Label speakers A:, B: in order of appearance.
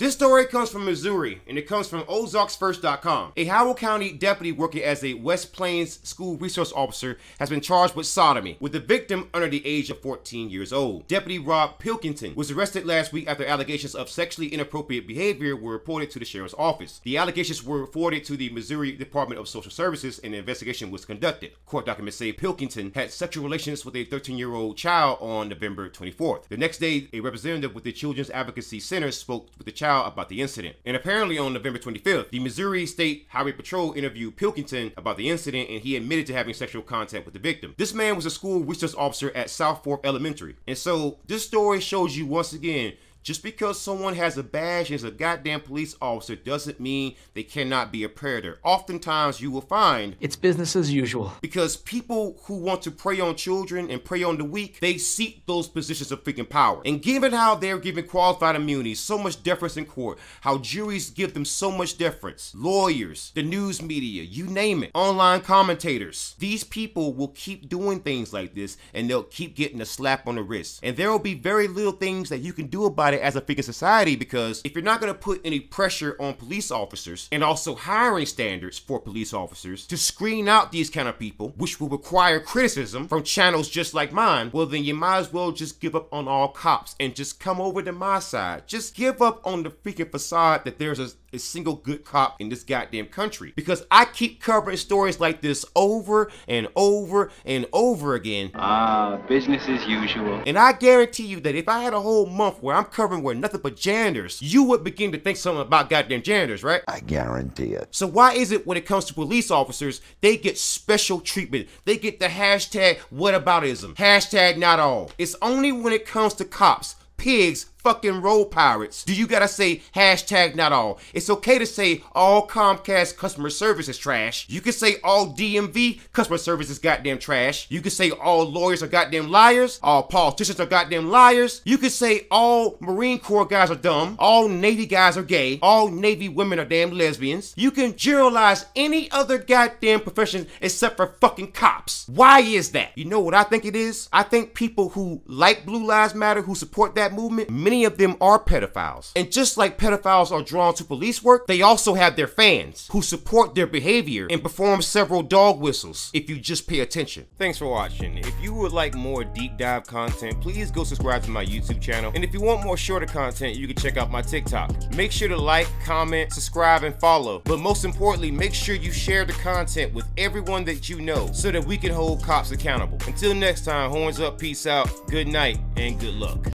A: This story comes from Missouri, and it comes from OzarksFirst.com. A Howell County deputy working as a West Plains school resource officer has been charged with sodomy, with the victim under the age of 14 years old. Deputy Rob Pilkington was arrested last week after allegations of sexually inappropriate behavior were reported to the sheriff's office. The allegations were forwarded to the Missouri Department of Social Services, and an investigation was conducted. Court documents say Pilkington had sexual relations with a 13-year-old child on November 24th. The next day, a representative with the Children's Advocacy Center spoke with the child Powell about the incident. And apparently on November 25th, the Missouri State Highway Patrol interviewed Pilkington about the incident and he admitted to having sexual contact with the victim. This man was a school resource officer at South Fork Elementary. And so this story shows you once again just because someone has a badge and is a goddamn police officer doesn't mean they cannot be a predator. Oftentimes, you will find it's business as usual. Because people who want to prey on children and prey on the weak, they seek those positions of freaking power. And given how they're given qualified immunity, so much deference in court, how juries give them so much deference, lawyers, the news media, you name it, online commentators, these people will keep doing things like this and they'll keep getting a slap on the wrist. And there will be very little things that you can do about about it as a freaking society because if you're not going to put any pressure on police officers and also hiring standards for police officers to screen out these kind of people, which will require criticism from channels just like mine, well, then you might as well just give up on all cops and just come over to my side. Just give up on the freaking facade that there's a, a single good cop in this goddamn country because I keep covering stories like this over and over and over again. Ah, uh, business as usual. And I guarantee you that if I had a whole month where I'm covering were nothing but janitors, you would begin to think something about goddamn janitors, right? I guarantee it. So why is it when it comes to police officers, they get special treatment? They get the hashtag whataboutism, hashtag not all. It's only when it comes to cops, pigs, fucking role pirates. Do you gotta say hashtag not all? It's okay to say all Comcast customer service is trash. You can say all DMV customer service is goddamn trash. You can say all lawyers are goddamn liars. All politicians are goddamn liars. You can say all Marine Corps guys are dumb. All Navy guys are gay. All Navy women are damn lesbians. You can generalize any other goddamn profession except for fucking cops. Why is that? You know what I think it is? I think people who like Blue Lives Matter, who support that movement, many of them are pedophiles. And just like pedophiles are drawn to police work, they also have their fans who support their behavior and perform several dog whistles if you just pay attention. Thanks for watching. If you would like more deep dive content, please go subscribe to my YouTube channel. And if you want more shorter content, you can check out my TikTok. Make sure to like, comment, subscribe, and follow. But most importantly, make sure you share the content with everyone that you know so that we can hold cops accountable. Until next time, horns up, peace out, good night, and good luck.